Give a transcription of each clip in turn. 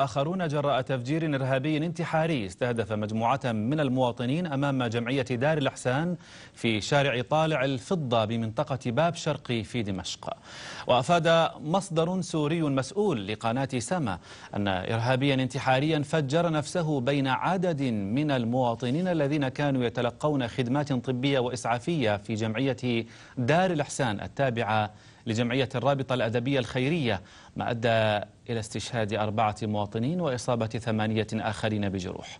وآخرون جراء تفجير إرهابي انتحاري استهدف مجموعة من المواطنين أمام جمعية دار الأحسان في شارع طالع الفضة بمنطقة باب شرقي في دمشق وأفاد مصدر سوري مسؤول لقناة سما أن إرهابيا انتحاريا فجر نفسه بين عدد من المواطنين الذين كانوا يتلقون خدمات طبية وإسعافية في جمعية دار الأحسان التابعة لجمعية الرابطة الأدبية الخيرية ما أدى إلى استشهاد أربعة مواطنين وإصابة ثمانية آخرين بجروح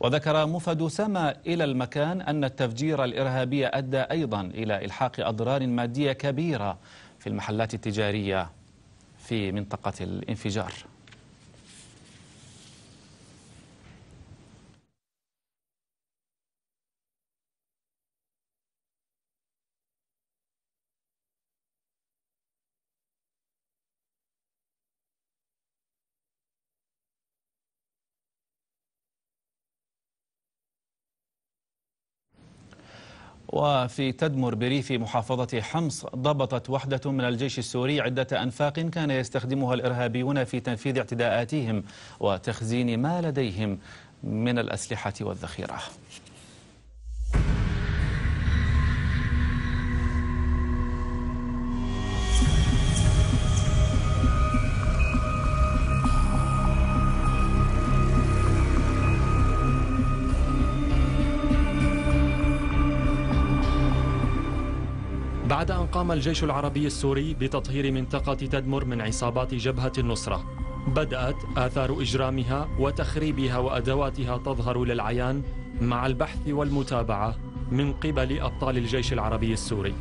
وذكر مفد سما إلى المكان أن التفجير الإرهابي أدى أيضا إلى إلحاق أضرار مادية كبيرة في المحلات التجارية في منطقة الانفجار وفي تدمر بريف محافظة حمص ضبطت وحدة من الجيش السوري عدة أنفاق كان يستخدمها الإرهابيون في تنفيذ اعتداءاتهم وتخزين ما لديهم من الأسلحة والذخيرة بعد أن قام الجيش العربي السوري بتطهير منطقة تدمر من عصابات جبهة النصرة بدأت آثار إجرامها وتخريبها وأدواتها تظهر للعيان مع البحث والمتابعة من قبل أبطال الجيش العربي السوري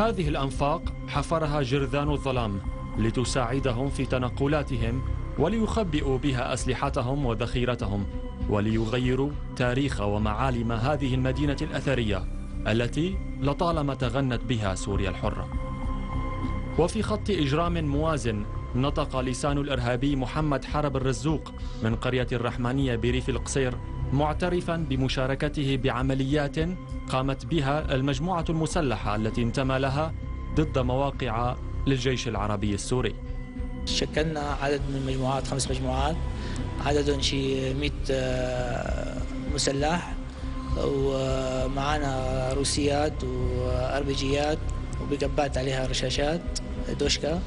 هذه الأنفاق حفرها جرذان الظلام لتساعدهم في تنقلاتهم وليخبئوا بها أسلحتهم وذخيرتهم وليغيروا تاريخ ومعالم هذه المدينة الأثرية التي لطالما تغنت بها سوريا الحرة وفي خط إجرام موازن نطق لسان الإرهابي محمد حرب الرزوق من قرية الرحمانية بريف القصير معترفا بمشاركته بعمليات قامت بها المجموعة المسلحة التي انتمى لها ضد مواقع للجيش العربي السوري شكلنا عدد من المجموعات خمس مجموعات عددهم شي 100 آه، مسلح ومعانا روسيات واربيجيات وبقبات عليها رشاشات دوشكا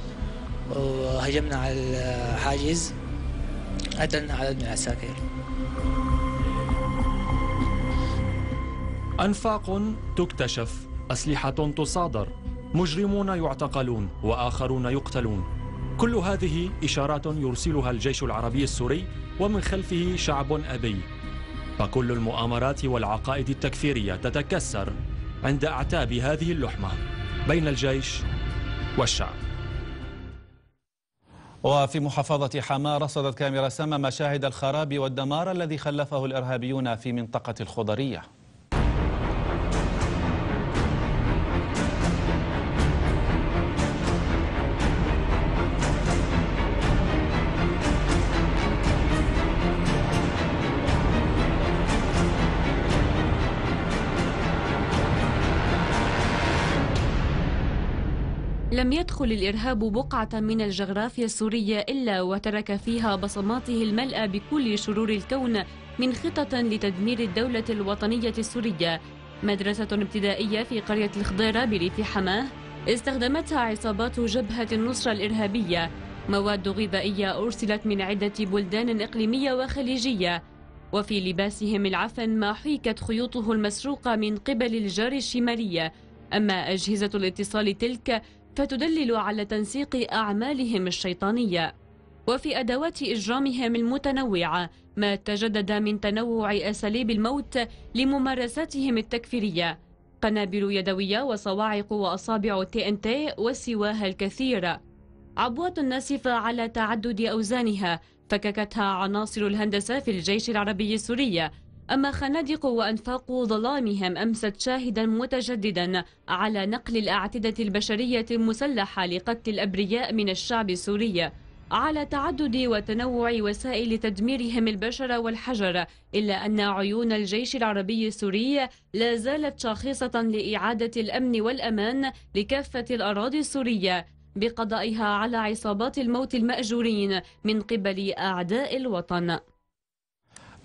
وهجمنا على الحاجز قتلنا عدد من العساكر أنفاق تكتشف أسلحة تصادر مجرمون يعتقلون وآخرون يقتلون كل هذه إشارات يرسلها الجيش العربي السوري ومن خلفه شعب أبي فكل المؤامرات والعقائد التكفيرية تتكسر عند أعتاب هذه اللحمة بين الجيش والشعب وفي محافظة حماة رصدت كاميرا سما مشاهد الخراب والدمار الذي خلفه الإرهابيون في منطقة الخضرية لم يدخل الإرهاب بقعة من الجغرافيا السورية إلا وترك فيها بصماته الملأ بكل شرور الكون من خطط لتدمير الدولة الوطنية السورية مدرسة ابتدائية في قرية الخضيرة بريف حماه استخدمتها عصابات جبهة النصرة الإرهابية مواد غذائية أرسلت من عدة بلدان إقليمية وخليجية وفي لباسهم العفن ما حيكت خيوطه المسروقة من قبل الجار الشمالية أما أجهزة الاتصال تلك فتدلل على تنسيق أعمالهم الشيطانية وفي أدوات إجرامهم المتنوعة ما تجدد من تنوع أساليب الموت لممارساتهم التكفيرية قنابل يدوية وصواعق وأصابع تي ان تي وسواها الكثير عبوات ناسفة على تعدد أوزانها فككتها عناصر الهندسة في الجيش العربي السوري أما خنادق وأنفاق ظلامهم أمست شاهدا متجددا على نقل الأعتدة البشرية المسلحة لقتل الأبرياء من الشعب السوري على تعدد وتنوع وسائل تدميرهم البشر والحجر إلا أن عيون الجيش العربي السوري لا زالت شاخصة لإعادة الأمن والأمان لكافة الأراضي السورية بقضائها على عصابات الموت المأجورين من قبل أعداء الوطن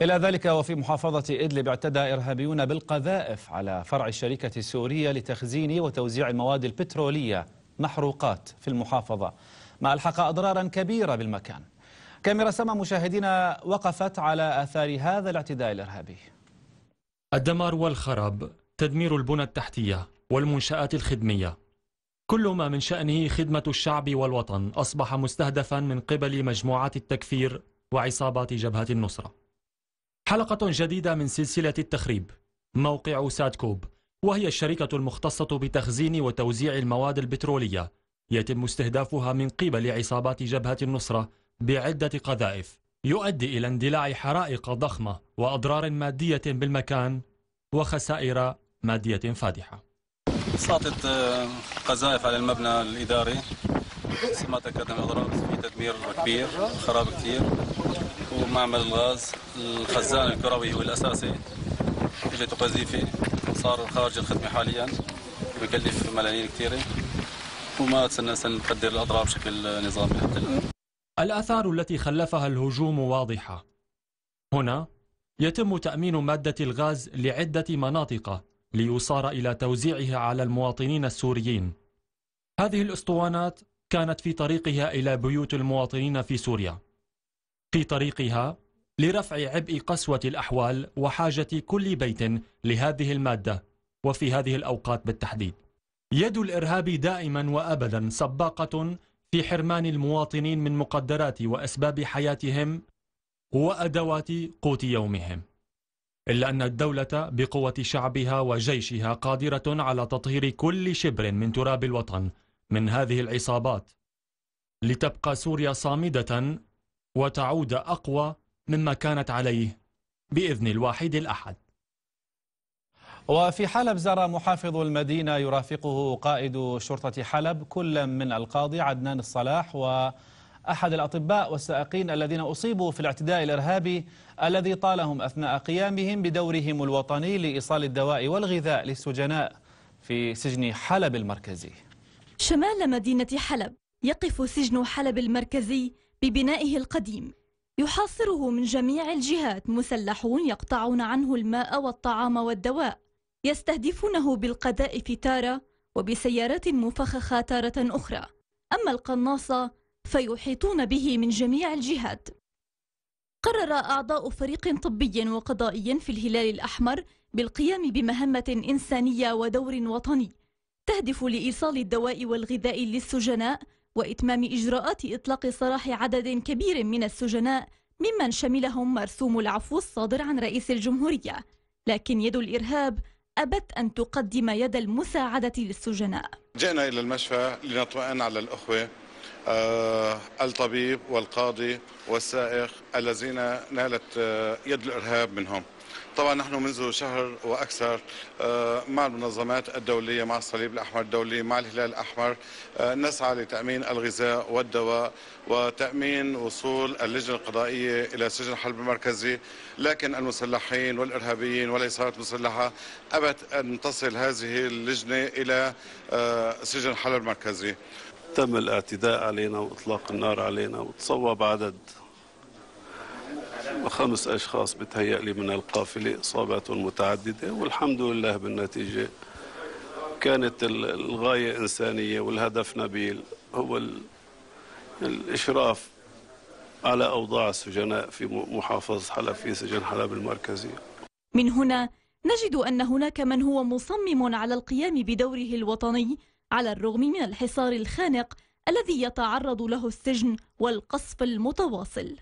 إلى ذلك وفي محافظة إدلب اعتدى إرهابيون بالقذائف على فرع الشركة السورية لتخزين وتوزيع المواد البترولية محروقات في المحافظة ما ألحق أضرارا كبيرة بالمكان كاميرا سما مشاهدينا وقفت على آثار هذا الاعتداء الإرهابي الدمار والخراب تدمير البنى التحتية والمنشآت الخدمية كل ما من شأنه خدمة الشعب والوطن أصبح مستهدفا من قبل مجموعات التكفير وعصابات جبهة النصرة حلقة جديدة من سلسلة التخريب موقع سادكوب وهي الشركة المختصة بتخزين وتوزيع المواد البترولية يتم استهدافها من قبل عصابات جبهة النصرة بعدة قذائف يؤدي إلى اندلاع حرائق ضخمة وأضرار مادية بالمكان وخسائر مادية فادحة سقطت آه، قذائف على المبنى الإداري ما تكلم أضرار في تدمير كبير خراب كثير ومعمل الغاز الخزان الكروي هو الأساسي اجته قذيفة صار خارج الخدمة حاليا بكلف ملايين كثيرة وما تسنى نقدر الأضرار بشكل نظامي حتى الآن الآثار التي خلفها الهجوم واضحة هنا يتم تأمين مادة الغاز لعدة مناطق ليصار إلى توزيعها على المواطنين السوريين هذه الأسطوانات كانت في طريقها إلى بيوت المواطنين في سوريا في طريقها لرفع عبء قسوة الأحوال وحاجة كل بيت لهذه المادة وفي هذه الأوقات بالتحديد يد الإرهاب دائما وأبدا سباقة في حرمان المواطنين من مقدرات وأسباب حياتهم وأدوات قوت يومهم إلا أن الدولة بقوة شعبها وجيشها قادرة على تطهير كل شبر من تراب الوطن من هذه العصابات لتبقى سوريا صامدة وتعود أقوى مما كانت عليه بإذن الواحد الأحد وفي حلب زار محافظ المدينة يرافقه قائد شرطة حلب كل من القاضي عدنان الصلاح وأحد الأطباء والسائقين الذين أصيبوا في الاعتداء الإرهابي الذي طالهم أثناء قيامهم بدورهم الوطني لإيصال الدواء والغذاء للسجناء في سجن حلب المركزي شمال مدينة حلب يقف سجن حلب المركزي ببنائه القديم يحاصره من جميع الجهات مسلحون يقطعون عنه الماء والطعام والدواء يستهدفونه بالقذائف تارة وبسيارات مفخخة تارة أخرى أما القناصة فيحيطون به من جميع الجهات قرر أعضاء فريق طبي وقضائي في الهلال الأحمر بالقيام بمهمة إنسانية ودور وطني تهدف لإيصال الدواء والغذاء للسجناء وإتمام إجراءات إطلاق سراح عدد كبير من السجناء ممن شملهم مرسوم العفو الصادر عن رئيس الجمهورية لكن يد الإرهاب أبت أن تقدم يد المساعدة للسجناء جئنا إلى المشفى لنطمئن على الأخوة آه الطبيب والقاضي والسائق الذين نالت آه، يد الإرهاب منهم طبعا نحن منذ شهر واكثر آه، مع المنظمات الدوليه مع الصليب الاحمر الدولي مع الهلال الاحمر آه، نسعى لتامين الغذاء والدواء وتامين وصول اللجنه القضائيه الى سجن حلب المركزي لكن المسلحين والارهابيين والعصابات المسلحه ابت ان تصل هذه اللجنه الى آه، سجن حلب المركزي تم الاعتداء علينا واطلاق النار علينا وتصوب عدد وخمس أشخاص بتهيألي من القافلة إصابات متعددة والحمد لله بالنتيجة كانت الغاية إنسانية والهدف نبيل هو الإشراف على أوضاع السجناء في محافظة حلب في سجن حلب المركزي من هنا نجد أن هناك من هو مصمم على القيام بدوره الوطني على الرغم من الحصار الخانق الذي يتعرض له السجن والقصف المتواصل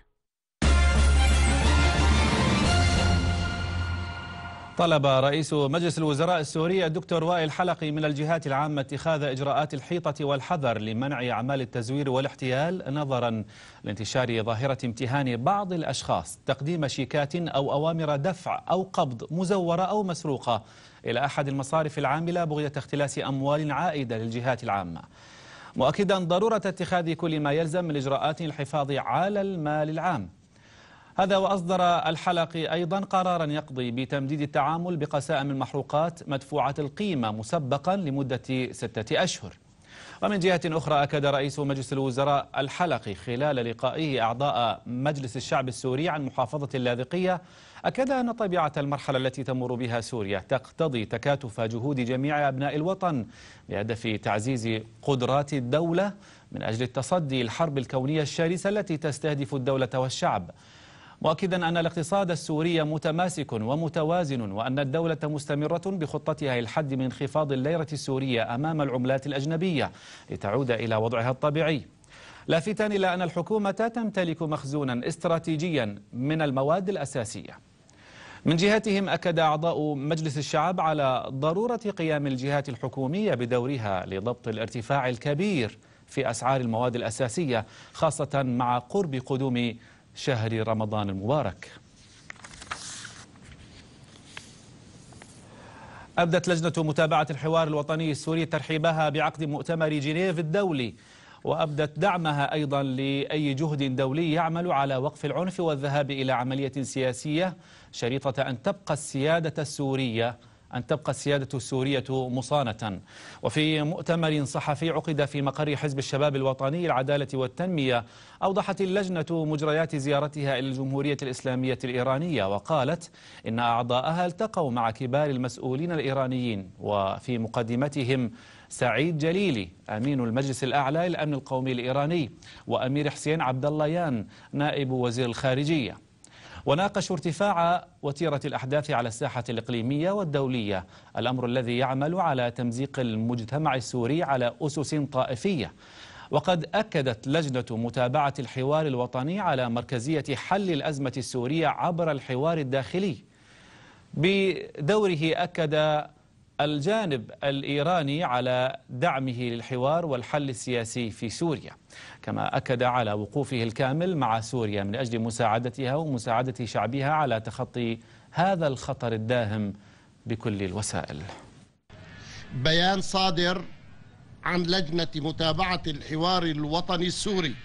طلب رئيس مجلس الوزراء السوري الدكتور وائل حلقي من الجهات العامة اتخاذ إجراءات الحيطة والحذر لمنع أعمال التزوير والاحتيال نظرا لانتشار ظاهرة امتهان بعض الأشخاص تقديم شيكات أو أوامر دفع أو قبض مزورة أو مسروقة إلى أحد المصارف العاملة بغية اختلاس أموال عائدة للجهات العامة مؤكدا ضرورة اتخاذ كل ما يلزم من إجراءات الحفاظ على المال العام هذا وأصدر الحلقي أيضا قرارا يقضي بتمديد التعامل بقسائم المحروقات مدفوعة القيمة مسبقا لمدة ستة أشهر ومن جهة أخرى أكد رئيس مجلس الوزراء الحلقي خلال لقائه أعضاء مجلس الشعب السوري عن محافظة اللاذقية أكد أن طبيعة المرحلة التي تمر بها سوريا تقتضي تكاتف جهود جميع أبناء الوطن بهدف تعزيز قدرات الدولة من أجل التصدي للحرب الكونية الشرسة التي تستهدف الدولة والشعب مؤكدا أن الاقتصاد السوري متماسك ومتوازن وأن الدولة مستمرة بخطتها الحد من انخفاض الليرة السورية أمام العملات الأجنبية لتعود إلى وضعها الطبيعي لافتا إلى أن الحكومة تمتلك مخزونا استراتيجيا من المواد الأساسية من جهتهم أكد أعضاء مجلس الشعب على ضرورة قيام الجهات الحكومية بدورها لضبط الارتفاع الكبير في أسعار المواد الأساسية خاصة مع قرب قدوم شهر رمضان المبارك أبدت لجنة متابعة الحوار الوطني السوري ترحيبها بعقد مؤتمر جنيف الدولي وأبدت دعمها أيضا لأي جهد دولي يعمل على وقف العنف والذهاب إلى عملية سياسية شريطة أن تبقى السيادة السورية أن تبقى السيادة السورية مصانة وفي مؤتمر صحفي عقد في مقر حزب الشباب الوطني العدالة والتنمية أوضحت اللجنة مجريات زيارتها إلى الجمهورية الإسلامية الإيرانية وقالت إن أعضاءها التقوا مع كبار المسؤولين الإيرانيين وفي مقدمتهم سعيد جليلي أمين المجلس الأعلى للأمن القومي الإيراني وأمير حسين عبد يان نائب وزير الخارجية وناقشوا ارتفاع وتيرة الأحداث على الساحة الإقليمية والدولية الأمر الذي يعمل على تمزيق المجتمع السوري على أسس طائفية وقد أكدت لجنة متابعة الحوار الوطني على مركزية حل الأزمة السورية عبر الحوار الداخلي بدوره أكد الجانب الإيراني على دعمه للحوار والحل السياسي في سوريا كما أكد على وقوفه الكامل مع سوريا من أجل مساعدتها ومساعدة شعبها على تخطي هذا الخطر الداهم بكل الوسائل بيان صادر عن لجنة متابعة الحوار الوطني السوري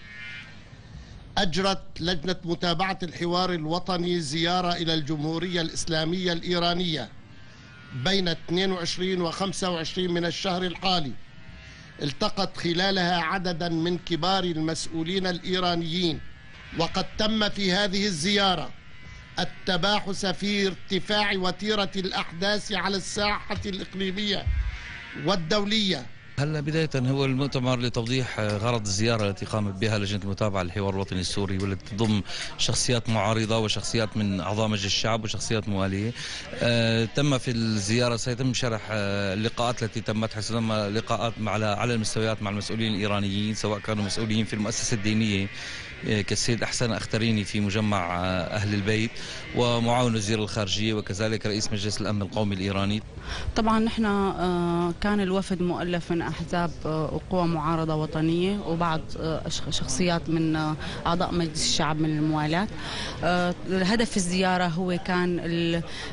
أجرت لجنة متابعة الحوار الوطني زيارة إلى الجمهورية الإسلامية الإيرانية بين 22 و 25 من الشهر الحالي التقت خلالها عددا من كبار المسؤولين الإيرانيين وقد تم في هذه الزيارة التباحث في ارتفاع وتيرة الأحداث على الساحة الإقليمية والدولية هلا بداية هو المؤتمر لتوضيح غرض الزيارة التي قامت بها لجنة المتابعة للحوار الوطني السوري والتي تضم شخصيات معارضة وشخصيات من أعضاء مجلس الشعب وشخصيات موالية آه تم في الزيارة سيتم شرح آه، اللقاءات التي تمت حيث تم لقاءات على على المستويات مع المسؤولين الإيرانيين سواء كانوا مسؤولين في المؤسسة الدينية كالسيد أحسن أختريني في مجمع آه، أهل البيت ومعاون وزير الخارجية وكذلك رئيس مجلس الأمن القومي الإيراني طبعا نحن آه، كان الوفد مؤلف من أحزاب وقوى آه، معارضة وطنية وبعض شخصيات من أعضاء مجلس الشعب من الموالاة هدف الزيارة هو كان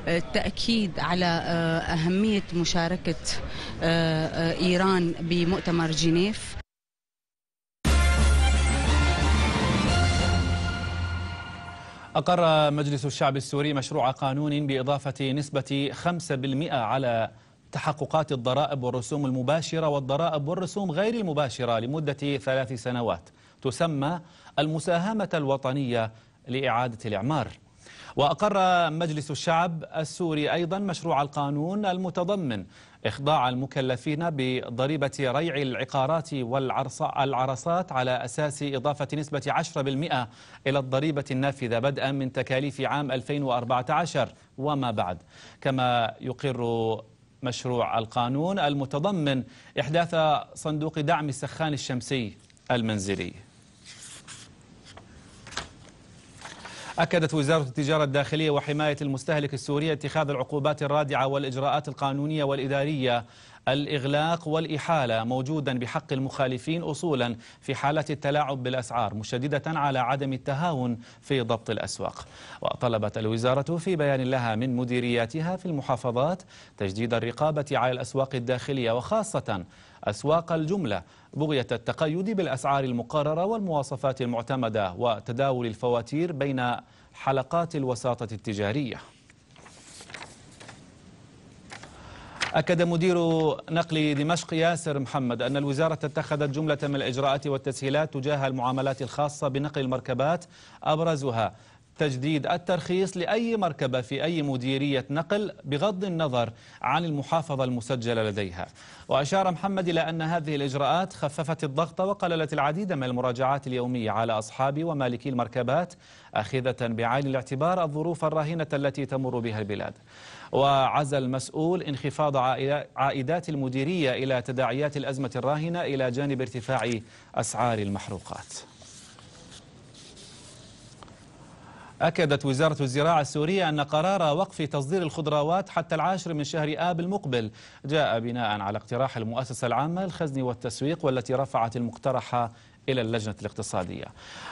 التأكيد على أهمية مشاركة إيران بمؤتمر جنيف أقر مجلس الشعب السوري مشروع قانون بإضافة نسبة 5% على تحققات الضرائب والرسوم المباشرة والضرائب والرسوم غير المباشرة لمدة ثلاث سنوات تسمى المساهمة الوطنية لإعادة الإعمار وأقر مجلس الشعب السوري أيضا مشروع القانون المتضمن إخضاع المكلفين بضريبة ريع العقارات والعرصات على أساس إضافة نسبة 10% إلى الضريبة النافذة بدءا من تكاليف عام 2014 وما بعد كما يقر مشروع القانون المتضمن إحداث صندوق دعم السخان الشمسي المنزلي أكدت وزارة التجارة الداخلية وحماية المستهلك السوري اتخاذ العقوبات الرادعة والإجراءات القانونية والإدارية الإغلاق والإحالة موجودا بحق المخالفين أصولا في حالة التلاعب بالأسعار مشددة على عدم التهاون في ضبط الأسواق وطلبت الوزارة في بيان لها من مديرياتها في المحافظات تجديد الرقابة على الأسواق الداخلية وخاصة أسواق الجملة بغية التقيد بالأسعار المقررة والمواصفات المعتمدة وتداول الفواتير بين حلقات الوساطة التجارية أكد مدير نقل دمشق ياسر محمد أن الوزارة اتخذت جملة من الإجراءات والتسهيلات تجاه المعاملات الخاصة بنقل المركبات أبرزها تجديد الترخيص لأي مركبة في أي مديرية نقل بغض النظر عن المحافظة المسجلة لديها وأشار محمد إلى أن هذه الإجراءات خففت الضغط وقللت العديد من المراجعات اليومية على أصحاب ومالكي المركبات أخذة بعين الاعتبار الظروف الراهنة التي تمر بها البلاد وعزى المسؤول انخفاض عائدات المديرية إلى تداعيات الأزمة الراهنة إلى جانب ارتفاع أسعار المحروقات أكدت وزارة الزراعة السورية أن قرار وقف تصدير الخضروات حتى العاشر من شهر آب المقبل جاء بناء على اقتراح المؤسسة العامة للخزن والتسويق والتي رفعت المقترح إلى اللجنة الاقتصادية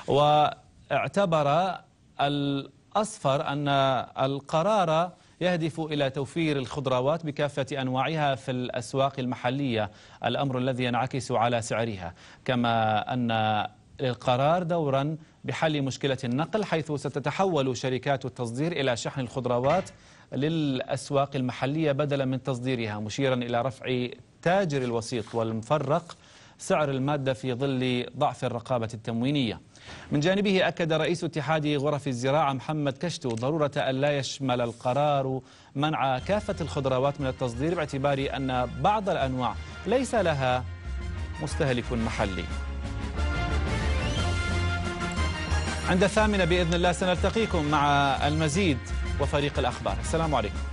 واعتبر الأصفر أن القرار يهدف إلى توفير الخضروات بكافة أنواعها في الأسواق المحلية الأمر الذي ينعكس على سعرها كما أن للقرار دورا بحل مشكلة النقل حيث ستتحول شركات التصدير إلى شحن الخضروات للأسواق المحلية بدلا من تصديرها مشيرا إلى رفع تاجر الوسيط والمفرق سعر المادة في ظل ضعف الرقابة التموينية من جانبه أكد رئيس اتحاد غرف الزراعة محمد كشتو ضرورة أن لا يشمل القرار منع كافة الخضروات من التصدير باعتبار أن بعض الأنواع ليس لها مستهلك محلي عند الثامنة بإذن الله سنلتقيكم مع المزيد وفريق الأخبار السلام عليكم